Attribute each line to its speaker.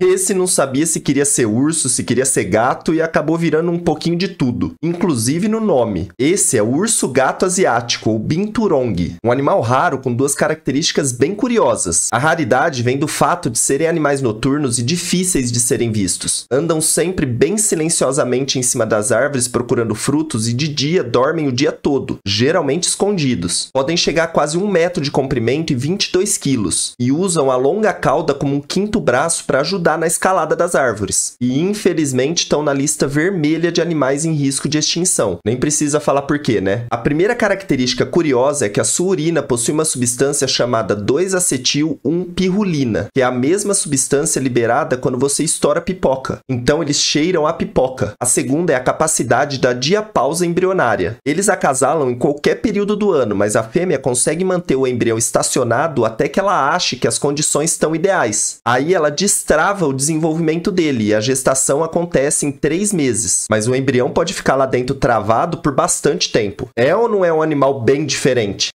Speaker 1: Esse não sabia se queria ser urso, se queria ser gato e acabou virando um pouquinho de tudo, inclusive no nome. Esse é o urso gato asiático, ou binturong, um animal raro com duas características bem curiosas. A raridade vem do fato de serem animais noturnos e difíceis de serem vistos. Andam sempre bem silenciosamente em cima das árvores procurando frutos e de dia dormem o dia todo, geralmente escondidos. Podem chegar a quase um metro de comprimento e 22 quilos, e usam a longa cauda como um quinto braço para ajudar ajudar na escalada das árvores. E infelizmente estão na lista vermelha de animais em risco de extinção. Nem precisa falar por quê, né? A primeira característica curiosa é que a sua urina possui uma substância chamada 2-acetil-1-pirulina, que é a mesma substância liberada quando você estoura pipoca. Então eles cheiram a pipoca. A segunda é a capacidade da diapausa embrionária. Eles acasalam em qualquer período do ano, mas a fêmea consegue manter o embrião estacionado até que ela ache que as condições estão ideais. Aí ela destrava trava o desenvolvimento dele e a gestação acontece em três meses, mas o embrião pode ficar lá dentro travado por bastante tempo. É ou não é um animal bem diferente?